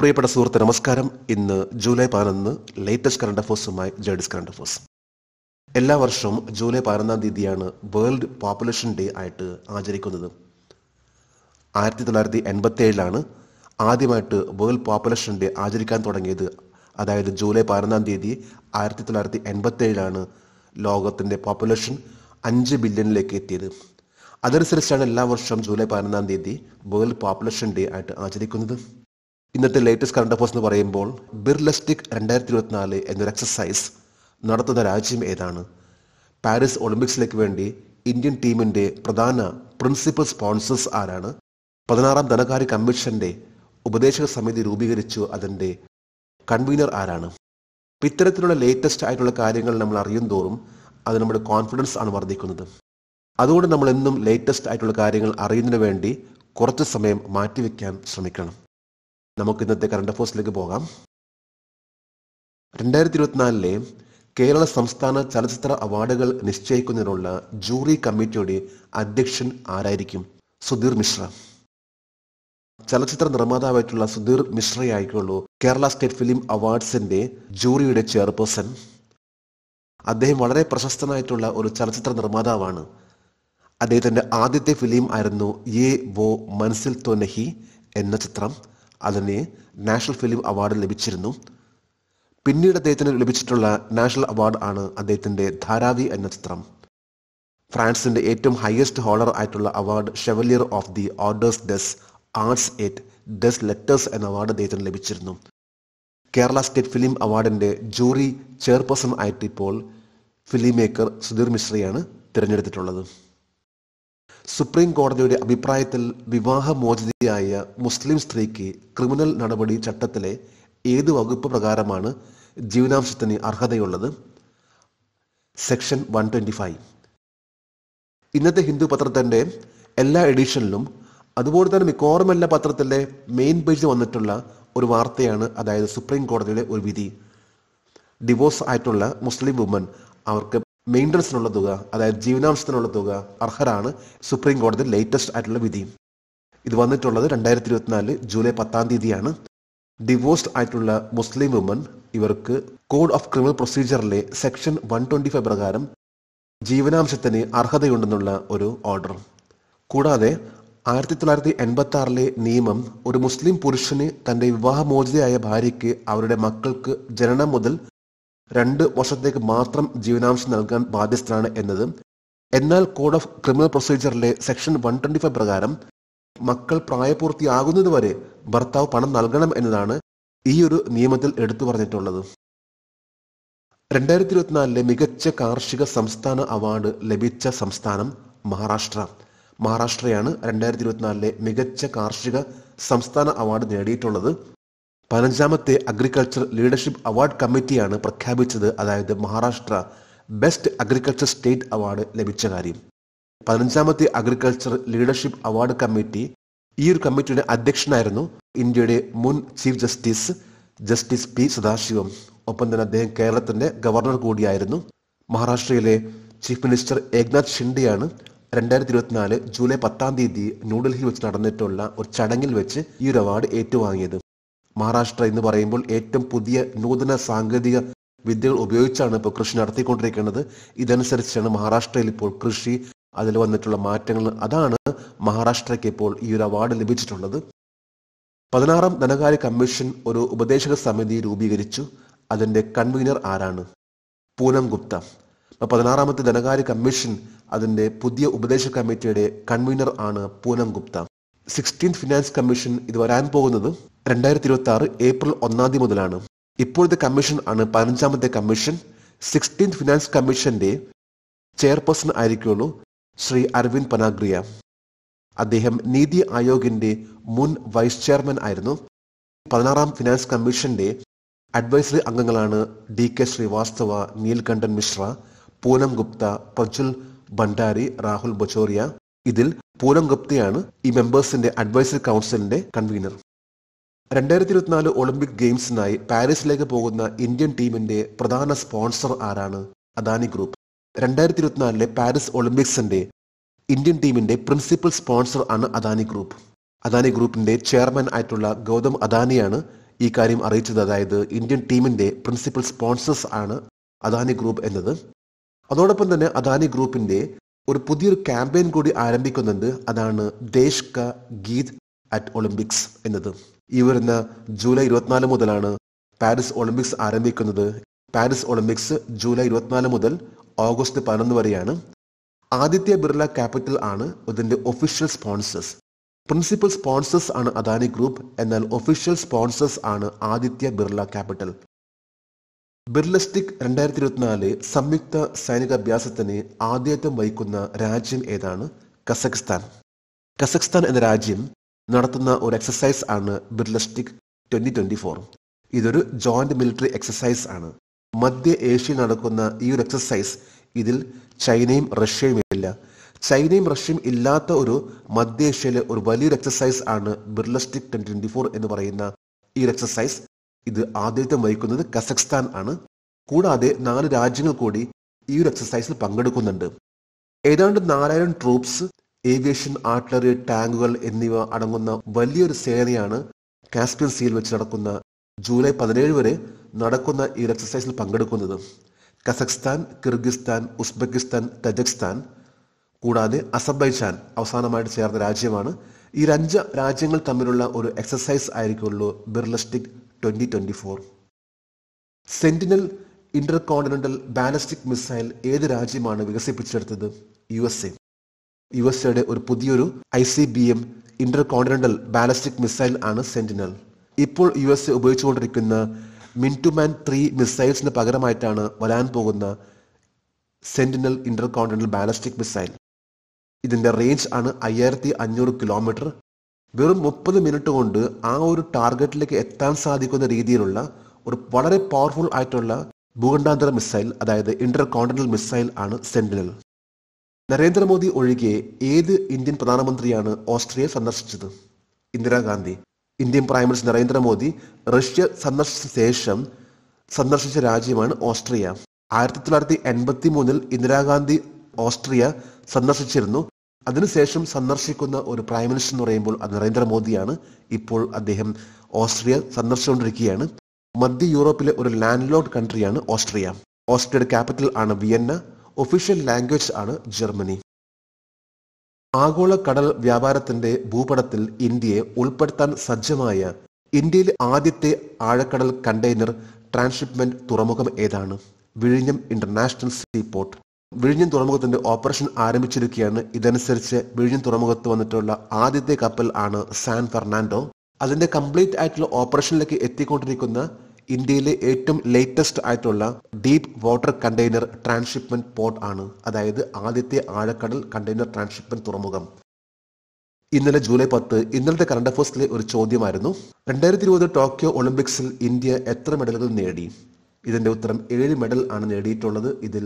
പ്രിയപ്പെട്ട സുഹൃത്ത് നമസ്കാരം ഇന്ന് ജൂലൈ പതിനൊന്ന് ലേറ്റസ്റ്റ് കറണ്ട് അഫേഴ്സുമായി ജേഡിസ് കറണ്ട് അഫേഴ്സ് എല്ലാ വർഷവും ജൂലൈ പതിനൊന്നാം തീയതിയാണ് വേൾഡ് പോപ്പുലേഷൻ ഡേ ആയിട്ട് ആചരിക്കുന്നത് ആയിരത്തി തൊള്ളായിരത്തി എൺപത്തി ഏഴിലാണ് ആദ്യമായിട്ട് വേൾഡ് പോപ്പുലേഷൻ ഡേ ആചരിക്കാൻ തുടങ്ങിയത് അതായത് ജൂലൈ പതിനൊന്നാം തീയതി ആയിരത്തി തൊള്ളായിരത്തി എൺപത്തി ഏഴിലാണ് ലോകത്തിൻ്റെ പോപ്പുലേഷൻ അഞ്ച് ബില്യണിലേക്ക് എത്തിയത് അതനുസരിച്ചാണ് എല്ലാ വർഷവും ജൂലൈ പതിനൊന്നാം തീയതി വേൾഡ് പോപ്പുലേഷൻ ഡേ ആയിട്ട് ആചരിക്കുന്നത് ഇന്നത്തെ ലേറ്റസ്റ്റ് കറണ്ട് അഫേഴ്സ് എന്ന് പറയുമ്പോൾ ബിർലസ്റ്റിക് രണ്ടായിരത്തി ഇരുപത്തിനാല് എന്നൊരു എക്സസൈസ് നടത്തുന്ന രാജ്യം ഏതാണ് പാരീസ് ഒളിമ്പിക്സിലേക്ക് വേണ്ടി ഇന്ത്യൻ ടീമിൻ്റെ പ്രധാന പ്രിൻസിപ്പൽ സ്പോൺസേഴ്സ് ആരാണ് പതിനാറാം ധനകാര്യ കമ്മീഷൻ്റെ ഉപദേശക സമിതി രൂപീകരിച്ചു അതിൻ്റെ കൺവീനർ ആരാണ് ഇത്തരത്തിലുള്ള ലേറ്റസ്റ്റ് ആയിട്ടുള്ള കാര്യങ്ങൾ നമ്മൾ അറിയും തോറും അത് നമ്മുടെ കോൺഫിഡൻസ് ആണ് വർദ്ധിക്കുന്നത് അതുകൊണ്ട് നമ്മൾ എന്നും ലേറ്റസ്റ്റ് ആയിട്ടുള്ള കാര്യങ്ങൾ അറിയുന്നതിന് വേണ്ടി കുറച്ച് സമയം മാറ്റിവെക്കാൻ ശ്രമിക്കണം നമുക്ക് ഇന്നത്തെ കറണ്ട് അഫയേഴ്സിലേക്ക് പോകാം രണ്ടായിരത്തി ഇരുപത്തിനാലിലെ കേരള സംസ്ഥാന ചലച്ചിത്ര അവാർഡുകൾ നിശ്ചയിക്കുന്നതിനുള്ള ജൂറി കമ്മിറ്റിയുടെ അധ്യക്ഷൻ ആരായിരിക്കും സുധീർ മിശ്ര ചലച്ചിത്ര നിർമ്മാതാവായിട്ടുള്ള സുധീർ മിശ്രയായിക്കുള്ളൂ കേരള സ്റ്റേറ്റ് ഫിലിം അവാർഡ്സിന്റെ ജൂറിയുടെ ചെയർപേഴ്സൺ അദ്ദേഹം വളരെ പ്രശസ്തനായിട്ടുള്ള ഒരു ചലച്ചിത്ര നിർമ്മാതാവാണ് അദ്ദേഹത്തിന്റെ ആദ്യത്തെ ഫിലിം ആയിരുന്നു യേ വോ മനസ്സിൽ തോ എന്ന ചിത്രം അതിന് നാഷണൽ ഫിലിം അവാർഡ് ലഭിച്ചിരുന്നു പിന്നീട് അദ്ദേഹത്തിന് ലഭിച്ചിട്ടുള്ള നാഷണൽ അവാർഡ് ആണ് അദ്ദേഹത്തിൻ്റെ ധാരാവി എന്ന ചിത്രം ഫ്രാൻസിൻ്റെ ഏറ്റവും ഹയസ്റ്റ് ഹോളർ ആയിട്ടുള്ള award Chevalier of the Orders des Arts et des Lettres എന്ന അവാർഡ് അദ്ദേഹത്തിന് ലഭിച്ചിരുന്നു കേരള സ്റ്റേറ്റ് ഫിലിം അവാർഡിൻ്റെ ജൂറി ചെയർപേഴ്സൺ ആയിട്ട് ഇപ്പോൾ ഫിലിം മേക്കർ സുധീർ മിശ്രയാണ് തിരഞ്ഞെടുത്തിട്ടുള്ളത് സുപ്രീം കോടതിയുടെ അഭിപ്രായത്തിൽ വിവാഹമോചിതയായ മുസ്ലിം സ്ത്രീക്ക് ക്രിമിനൽ നടപടി ചട്ടത്തിലെ ഏത് വകുപ്പ് പ്രകാരമാണ് ജീവനാംശത്തിന് അർഹതയുള്ളത് സെക്ഷൻ വൺ ട്വൻറ്റി ഫൈവ് ഇന്നത്തെ ഹിന്ദു പത്രത്തിൻ്റെ എല്ലാ എഡിഷനിലും അതുപോലെ തന്നെ മിക്കവാറും എല്ലാ പത്രത്തിൻ്റെ മെയിൻ പേജിൽ വന്നിട്ടുള്ള ഒരു വാർത്തയാണ് അതായത് സുപ്രീം കോടതിയുടെ ഒരു വിധി ഡിവോഴ്സ് ആയിട്ടുള്ള മുസ്ലിം വുമൻ അവർക്ക് മെയിൻ്റനൻസിനുള്ള തുക അതായത് ജീവനാംശത്തിനുള്ള തുക അർഹരാണ് സുപ്രീം കോടതി ലേറ്റസ്റ്റ് ആയിട്ടുള്ള വിധി ഇത് വന്നിട്ടുള്ളത് രണ്ടായിരത്തി ഇരുപത്തിനാല് ജൂലൈ പത്താം തീയതിയാണ് ഡിവോഴ്സ്ഡ് ആയിട്ടുള്ള മുസ്ലിം വുമൺ ഇവർക്ക് കോഡ് ഓഫ് ക്രിമിനൽ പ്രൊസീജിയറിലെ സെക്ഷൻ വൺ ട്വന്റി ഫൈവ് പ്രകാരം ജീവനാംശത്തിന് അർഹതയുണ്ടെന്നുള്ള ഒരു ഓർഡർ കൂടാതെ ആയിരത്തി തൊള്ളായിരത്തി എൺപത്തി ആറിലെ നിയമം ഒരു മുസ്ലിം പുരുഷന് തന്റെ വിവാഹമോചിതയായ ഭാര്യയ്ക്ക് അവരുടെ മക്കൾക്ക് ജനനം മുതൽ രണ്ട് വർഷത്തേക്ക് മാത്രം ജീവനാംശം നൽകാൻ ബാധ്യസ്ഥരാണ് എന്നത് എന്നാൽ കോഡ് ഓഫ് ക്രിമിനൽ പ്രൊസീജിയറിലെ സെക്ഷൻ വൺ ട്വന്റി ഫൈവ് പ്രകാരം മക്കൾ പ്രായപൂർത്തിയാകുന്നതുവരെ ഭർത്താവ് പണം നൽകണം എന്നതാണ് ഈ ഒരു നിയമത്തിൽ എടുത്തു പറഞ്ഞിട്ടുള്ളത് രണ്ടായിരത്തി ഇരുപത്തിനാലിലെ മികച്ച കാർഷിക സംസ്ഥാന അവാർഡ് ലഭിച്ച സംസ്ഥാനം മഹാരാഷ്ട്ര മഹാരാഷ്ട്രയാണ് രണ്ടായിരത്തി ഇരുപത്തിനാലിലെ മികച്ച കാർഷിക സംസ്ഥാന അവാർഡ് നേടിയിട്ടുള്ളത് പതിനഞ്ചാമത്തെ അഗ്രികൾച്ചർ ലീഡർഷിപ്പ് അവാർഡ് കമ്മിറ്റിയാണ് പ്രഖ്യാപിച്ചത് അതായത് Maharashtra best agriculture state award ലഭിച്ച കാര്യം പതിനഞ്ചാമത്തെ അഗ്രികൾച്ചർ ലീഡർഷിപ്പ് അവാർഡ് കമ്മിറ്റി ഈ ഒരു കമ്മിറ്റിയുടെ അധ്യക്ഷനായിരുന്നു ഇന്ത്യയുടെ മുൻ chief justice justice P Sadasivam ഒപ്പം തന്നെ അദ്ദേഹം കേരളത്തിന്റെ ഗവർണർ കൂടിയായിരുന്നു മഹാരാഷ്ട്രയിലെ ചീഫ് മിനിസ്റ്റർ ഏക്നാഥ് ഷിൻഡെയാണ് രണ്ടായിരത്തി ഇരുപത്തിനാല് ജൂലൈ പത്താം തീയതി ന്യൂഡൽഹിയിൽ വെച്ച് നടന്നിട്ടുള്ള ഒരു ചടങ്ങിൽ വെച്ച് ഈ ഒരു അവാർഡ് ഏറ്റുവാങ്ങിയത് മഹാരാഷ്ട്ര എന്ന് പറയുമ്പോൾ ഏറ്റവും പുതിയ നൂതന സാങ്കേതിക വിദ്യകൾ ഉപയോഗിച്ചാണ് ഇപ്പോൾ കൃഷി നടത്തിക്കൊണ്ടിരിക്കുന്നത് ഇതനുസരിച്ചാണ് മഹാരാഷ്ട്രയിൽ ഇപ്പോൾ കൃഷി അതിൽ വന്നിട്ടുള്ള മാറ്റങ്ങൾ അതാണ് മഹാരാഷ്ട്രയ്ക്ക് ഇപ്പോൾ ഈ ഒരു അവാർഡ് ലഭിച്ചിട്ടുള്ളത് പതിനാറാം ധനകാര്യ കമ്മീഷൻ ഒരു ഉപദേശക സമിതി രൂപീകരിച്ചു അതിന്റെ കൺവീനർ ആരാണ് പൂനം ഗുപ്ത പതിനാറാമത്തെ ധനകാര്യ കമ്മീഷൻ അതിന്റെ പുതിയ ഉപദേശ കമ്മിറ്റിയുടെ കൺവീനർ ആണ് Poonam Gupta sixteen finance commission ഇത് വരാൻ പോകുന്നത് രണ്ടായിരത്തി ഇരുപത്തി ആറ് ഏപ്രിൽ ഒന്നാം തീയതി മുതലാണ് ഇപ്പോഴത്തെ കമ്മീഷൻ ആണ് പതിനഞ്ചാമത്തെ കമ്മീഷൻ സിക്സ്റ്റീൻ ഫിനാൻസ് കമ്മീഷന്റെ ചെയർപേഴ്സൺ ആയിരിക്കുള്ളൂ ശ്രീ അരവിന്ദ് പനാഗ്രിയ അദ്ദേഹം നീതി ആയോഗിന്റെ മുൻ വൈസ് ചെയർമാൻ ആയിരുന്നു പതിനാറാം ഫിനാൻസ് കമ്മീഷന്റെ അഡ്വൈസറി അംഗങ്ങളാണ് ഡി കെ ശ്രീവാസ്തവ നീൽകണ്ഠൻ മിശ്ര പൂനം ഗുപ്ത പ്രജുൽ ഭണ്ഡാരി രാഹുൽ ബൊച്ചോറിയ ഇതിൽ പൂനം ഗുപ്തയാണ് ഈ മെമ്പേഴ്സിന്റെ അഡ്വൈസറി കൗൺസിലിന്റെ കൺവീനർ രണ്ടായിരത്തി ഇരുപത്തിനാല് ഒളിമ്പിക് ഗെയിംസിനായി പാരീസിലേക്ക് പോകുന്ന ഇന്ത്യൻ ടീമിന്റെ പ്രധാന സ്പോൺസർ ആരാണ് അദാനി ഗ്രൂപ്പ് രണ്ടായിരത്തി ഇരുപത്തിനാലിലെ പാരീസ് ഒളിമ്പിക്സിന്റെ ഇന്ത്യൻ ടീമിന്റെ പ്രിൻസിപ്പൽ സ്പോൺസർ ആണ് അദാനി ഗ്രൂപ്പ് അദാനി ഗ്രൂപ്പിന്റെ ചെയർമാൻ ആയിട്ടുള്ള ഗൗതം അദാനിയാണ് ഈ കാര്യം അറിയിച്ചത് അതായത് ഇന്ത്യൻ ടീമിന്റെ പ്രിൻസിപ്പൽ സ്പോൺസേഴ്സ് ആണ് അദാനി ഗ്രൂപ്പ് എന്നത് അതോടൊപ്പം തന്നെ അദാനി ഗ്രൂപ്പിന്റെ ഒരു പുതിയൊരു ക്യാമ്പയിൻ കൂടി ആരംഭിക്കുന്നുണ്ട് അതാണ് ദേശ് ക ഗീത് അറ്റ് ഒളിമ്പിക്സ് എന്നത് ഈ വരുന്ന ജൂലൈ ഇരുപത്തിനാല് മുതലാണ് പാരീസ് ഒളിമ്പിക്സ് ആരംഭിക്കുന്നത് പാരീസ് ഒളിമ്പിക്സ് ജൂലൈ ഇരുപത്തിനാല് മുതൽ ഓഗസ്റ്റ് പതിനൊന്ന് വരെയാണ് ആദിത്യ ബിർള ക്യാപിറ്റൽ ആണ് ഇതിന്റെ ഒഫീഷ്യൽ സ്പോൺസേഴ്സ് പ്രിൻസിപ്പൽ സ്പോൺസേഴ്സ് ആണ് അദാനി ഗ്രൂപ്പ് എന്നാൽ ഒഫീഷ്യൽ സ്പോൺസേഴ്സ് ആണ് ആദിത്യ ബിർള ക്യാപിറ്റൽ ബിർലസ്റ്റിക് രണ്ടായിരത്തി ഇരുപത്തിനാല് സംയുക്ത സൈനികാഭ്യാസത്തിന് ആദ്യത്വം വഹിക്കുന്ന രാജ്യം ഏതാണ് കസക്സ്ഥാൻ കസക്സ്ഥാൻ എന്ന രാജ്യം നടത്തുന്ന ഒരു എക്സസൈസ് ആണ് ബിർലസ്റ്റിക് ട്വന്റി ട്വന്റി ഫോർ ഇതൊരു ജോയിന്റ് മിലിറ്ററി എക്സസൈസ് ആണ് മധ്യ ഏഷ്യയിൽ നടക്കുന്ന ഈ ഒരു എക്സസൈസ് ഇതിൽ ചൈനയും റഷ്യയും ഇല്ല ചൈനയും റഷ്യയും ഇല്ലാത്ത ഒരു മധ്യ ഏഷ്യയിലെ ഒരു വലിയൊരു എക്സസൈസ് ആണ് ബിർലസ്റ്റിക് ട്വന്റി ട്വന്റി ഫോർ എന്ന് പറയുന്ന ഈ ഒരു എക്സസൈസ് ഇത് ആദ്യത്വം വഹിക്കുന്നത് കസഖ്സ്ഥാൻ ആണ് കൂടാതെ നാല് രാജ്യങ്ങൾ കൂടി ഈ ഒരു എക്സസൈസിൽ പങ്കെടുക്കുന്നുണ്ട് ഏതാണ്ട് നാലായിരം ട്രൂപ്സ് ഏവിയേഷൻ ആർട്ടിലറി ടാങ്കുകൾ എന്നിവ അടങ്ങുന്ന വലിയൊരു സേനയാണ് കാസ്പിയൻ സീൽ വെച്ച് നടക്കുന്ന ജൂലൈ പതിനേഴ് വരെ നടക്കുന്ന ഈ എക്സസൈസിൽ പങ്കെടുക്കുന്നത് കസഖ്സ്ഥാൻ കിർഗിസ്ഥാൻ ഉസ്ബെക്കിസ്ഥാൻ തജക്സ്ഥാൻ കൂടാതെ അസർബൈജാൻ അവസാനമായിട്ട് ചേർന്ന രാജ്യമാണ് ഈ അഞ്ച് രാജ്യങ്ങൾ തമ്മിലുള്ള ഒരു എക്സസൈസ് ആയിരിക്കുള്ളൂ Birlestik twenty twenty four Sentinel intercontinental ballistic missile ഏത് രാജ്യമാണ് വികസിപ്പിച്ചെടുത്തത് U S A U S എയുടെ ഒരു പുതിയൊരു I C B M intercontinental ballistic missile ആണ് സെന്റിനൽ ഇപ്പോൾ യു എസ് എ ഉപയോഗിച്ചുകൊണ്ടിരിക്കുന്ന മിൻറ്റുമാൻ ത്രീ മിസൈൽസിന് പകരമായിട്ടാണ് വരാൻ പോകുന്ന സെൻറ്റിനൽ ഇന്റർകോണ്ടിനെൻ്റൽ ബാലിസ്റ്റിക് മിസൈൽ ഇതിന്റെ റേഞ്ച് ആണ് അയ്യായിരത്തി അഞ്ഞൂറ് കിലോമീറ്റർ വെറും മുപ്പത് മിനിറ്റ് കൊണ്ട് ആ ഒരു ടാർഗറ്റിലേക്ക് എത്താൻ സാധിക്കുന്ന രീതിയിലുള്ള ഒരു വളരെ പവർഫുൾ ആയിട്ടുള്ള ഭൂഖണ്ഡാന്തര മിസൈൽ അതായത് ഇന്റർ കോണ്ടിനൽ മിസൈൽ ആണ് സെന്റിനൽ നരേന്ദ്രമോദി ഒഴികെ ഏത് ഇന്ത്യൻ പ്രധാനമന്ത്രിയാണ് ഓസ്ട്രിയ സന്ദർശിച്ചത് Indira Gandhi Indian prime minister Narendra Modi Russia സന്ദർശിച്ച ശേഷം സന്ദർശിച്ച രാജ്യമാണ് ഓസ്ട്രിയ ആയിരത്തി തൊള്ളായിരത്തി എൺപത്തി മൂന്നിൽ ഇന്ദിരാഗാന്ധി ഓസ്ട്രിയ സന്ദർശിച്ചിരുന്നു അതിനുശേഷം സന്ദർശിക്കുന്ന ഒരു പ്രൈം മിനിസ്റ്റർ എന്ന് പറയുമ്പോൾ അത് നരേന്ദ്രമോദിയാണ് ഇപ്പോൾ അദ്ദേഹം ഓസ്ട്രിയ സന്ദർശിച്ചുകൊണ്ടിരിക്കുകയാണ് മധ്യ യൂറോപ്പിലെ ഒരു ലാൻഡ് ലോഡ് കൺട്രിയാണ് ഓസ്ട്രിയ ഓസ്ട്രിയയുടെ ക്യാപിറ്റൽ ആണ് വിയന്ന ഒഫീഷ്യൽ ലാംഗ്വേജ് ആണ് ജർമ്മനി ആഗോള കടൽ വ്യാപാരത്തിന്റെ ഭൂപടത്തിൽ ഇന്ത്യയെ ഉൾപ്പെടുത്താൻ സജ്ജമായ ഇന്ത്യയിലെ ആദ്യത്തെ ആഴക്കടൽ കണ്ടെയ്നർ ട്രാൻസ്ഷിപ്മെന്റ് തുറമുഖം ഏതാണ് വിഴിഞ്ഞം ഇന്റർനാഷണൽ സീപോർട്ട് വിഴിഞ്ഞം തുറമുഖത്തിന്റെ ഓപ്പറേഷൻ ആരംഭിച്ചിരിക്കുകയാണ് ഇതനുസരിച്ച് വിഴിഞ്ഞം തുറമുഖത്ത് വന്നിട്ടുള്ള ആദ്യത്തെ കപ്പൽ ആണ് സാൻ ഫെർണാണ്ടോ അതിന്റെ കംപ്ലീറ്റ് ആയിട്ടുള്ള ഓപ്പറേഷനിലേക്ക് എത്തിക്കൊണ്ടിരിക്കുന്ന ഇന്ത്യയിലെ ഏറ്റവും ലേറ്റസ്റ്റ് ആയിട്ടുള്ള deep water container transhipment port ആണ് അതായത് ആദ്യത്തെ ആഴക്കടൽ കണ്ടെയ്നർ ട്രാൻസ്ഷിപ്മെന്റ് തുറമുഖം ഇന്നലെ ജൂലൈ പത്ത് ഇന്നലത്തെ കറണ്ട് അഫയേഴ്സിലെ ഒരു ചോദ്യമായിരുന്നു രണ്ടായിരത്തി ഇരുപത് ടോക്കിയോ ഒളിമ്പിക്സിൽ ഇന്ത്യ എത്ര മെഡലുകൾ നേടി ഇതിൻ്റെ ഉത്തരം ഏഴ് മെഡൽ ആണ് നേടിയിട്ടുള്ളത് ഇതിൽ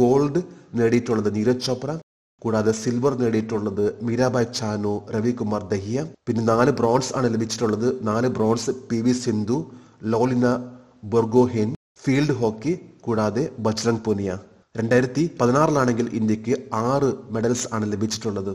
ഗോൾഡ് നേടിയിട്ടുള്ളത് നീരജ് ചോപ്ര കൂടാതെ സിൽവർ നേടിയിട്ടുള്ളത് മീരാബായ് ചാനു രവികുമാർ ദഹിയ പിന്നെ നാല് ബ്രോൺസ് ആണ് ലഭിച്ചിട്ടുള്ളത് നാല് bronze P V Sindhu Lovlina Borgohain field hockey കൂടാതെ ബജ്രംഗ് പുനിയ രണ്ടായിരത്തി പതിനാറിലാണെങ്കിൽ ഇന്ത്യക്ക് ആറ് മെഡൽസ് ആണ് ലഭിച്ചിട്ടുള്ളത്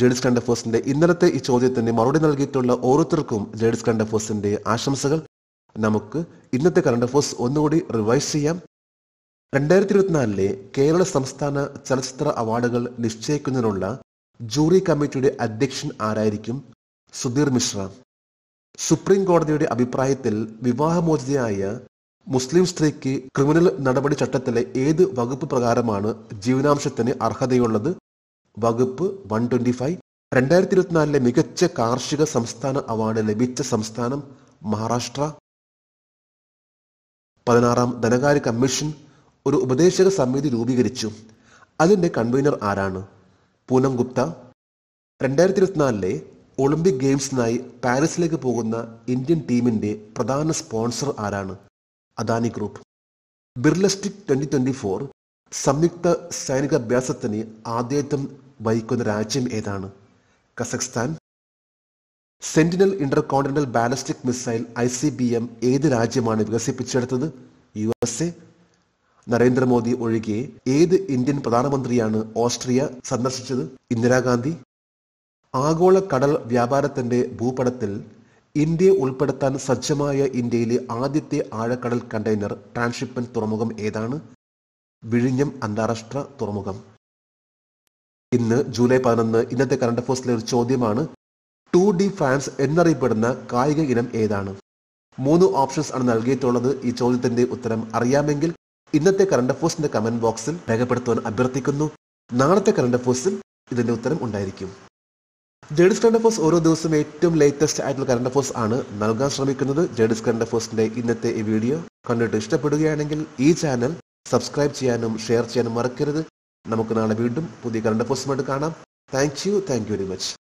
ജേഡിസ് കണ്ടഫോസിന്റെ ഇന്നലത്തെ ഈ ചോദ്യത്തിന് മറുപടി നൽകിയിട്ടുള്ള ഓരോരുത്തർക്കും ജേഡിസ് കണ്ടഫോസിന്റെ ആശംസകൾ നമുക്ക് ഇന്നത്തെ കറണ്ട് അഫേഴ്സ് ഒന്നുകൂടി റിവൈസ് ചെയ്യാം രണ്ടായിരത്തി ഇരുപത്തിനാലിലെ കേരള സംസ്ഥാന ചലച്ചിത്ര അവാർഡുകൾ നിശ്ചയിക്കുന്നതിനുള്ള ജൂറി കമ്മിറ്റിയുടെ അധ്യക്ഷൻ ആരായിരിക്കും സുധീർ മിശ്ര സുപ്രീം കോടതിയുടെ അഭിപ്രായത്തിൽ വിവാഹമോചിതയായ മുസ്ലിം സ്ത്രീക്ക് ക്രിമിനൽ നടപടി ചട്ടത്തിലെ ഏത് വകുപ്പ് പ്രകാരമാണ് ജീവനാംശത്തിന് അർഹതയുള്ളത് വകുപ്പ് വൺ ട്വന്റി ഫൈവ് രണ്ടായിരത്തി ഇരുപത്തിനാലിലെ മികച്ച കാർഷിക സംസ്ഥാന അവാർഡ് ലഭിച്ച സംസ്ഥാനം മഹാരാഷ്ട്ര പതിനാറാം ധനകാര്യ കമ്മീഷൻ ഒരു ഉപദേശക സമിതി രൂപീകരിച്ചു അതിൻ്റെ കൺവീനർ ആരാണ് പൂനം ഗുപ്ത രണ്ടായിരത്തി ഇരുപത്തിനാലിലെ ഒളിമ്പിക് ഗെയിംസിനായി പാരീസിലേക്ക് പോകുന്ന ഇന്ത്യൻ ടീമിൻ്റെ പ്രധാന സ്പോൺസർ ആരാണ് Adani group Birlestik twenty twenty four സംയുക്ത സൈനികാഭ്യാസത്തിന് ആദ്യത്വം വഹിക്കുന്ന രാജ്യം ഏതാണ് Kazakhstan Sentinel intercontinental ballistic missile I C B M ഏത് രാജ്യമാണ് വികസിപ്പിച്ചെടുത്തത് യു എസ് എ നരേന്ദ്രമോദി ഒഴികെ ഏത് ഇന്ത്യൻ പ്രധാനമന്ത്രിയാണ് ഓസ്ട്രിയ സന്ദർശിച്ചത് ഇന്ദിരാഗാന്ധി ആഗോള കടൽ വ്യാപാരത്തിന്റെ ഭൂപടത്തിൽ ഇന്ത്യയെ ഉൾപ്പെടുത്താൻ സജ്ജമായ ഇന്ത്യയിലെ ആദ്യത്തെ ആഴക്കടൽ കണ്ടെയ്നർ ട്രാൻഷിപ്മെന്റ് തുറമുഖം ഏതാണ് വിഴിഞ്ഞം അന്താരാഷ്ട്ര തുറമുഖം ഇന്ന് ജൂലൈ പതിനൊന്ന് ഇന്നത്തെ കറണ്ട് അഫേഴ്സിലെ ഒരു ചോദ്യമാണ് ടു ഡി ഫാൻസ് എന്നറിയപ്പെടുന്ന കായിക ഇനം ഏതാണ് മൂന്ന് ഓപ്ഷൻസ് ആണ് നൽകിയിട്ടുള്ളത് ഈ ചോദ്യത്തിന്റെ ഉത്തരം അറിയാമെങ്കിൽ ഇന്നത്തെ കറണ്ട് അഫേഴ്സിന്റെ കമന്റ് ബോക്സിൽ രേഖപ്പെടുത്തുവാൻ അഭ്യർത്ഥിക്കുന്നു നാളത്തെ കറണ്ട് അഫേഴ്സിൽ ഇതിന്റെ ഉത്തരം ഉണ്ടായിരിക്കും ജേഡിസ് കറണ്ട് അഫേഴ്സ് ഓരോ ദിവസവും ഏറ്റവും ലേറ്റസ്റ്റ് ആയിട്ടുള്ള കറണ്ട് അഫേഴ്സ് ആണ് നൽകാൻ ശ്രമിക്കുന്നത് ജേഡിസ് കറണ്ട് അഫേഴ്സിന്റെ ഇന്നത്തെ ഈ വീഡിയോ കണ്ടിട്ട് ഇഷ്ടപ്പെടുകയാണെങ്കിൽ ഈ ചാനൽ സബ്സ്ക്രൈബ് ചെയ്യാനും ഷെയർ ചെയ്യാനും മറക്കരുത് നമുക്ക് നാളെ വീണ്ടും പുതിയ കറണ്ട് അഫേഴ്സുമായിട്ട് കാണാം thank you thank you very much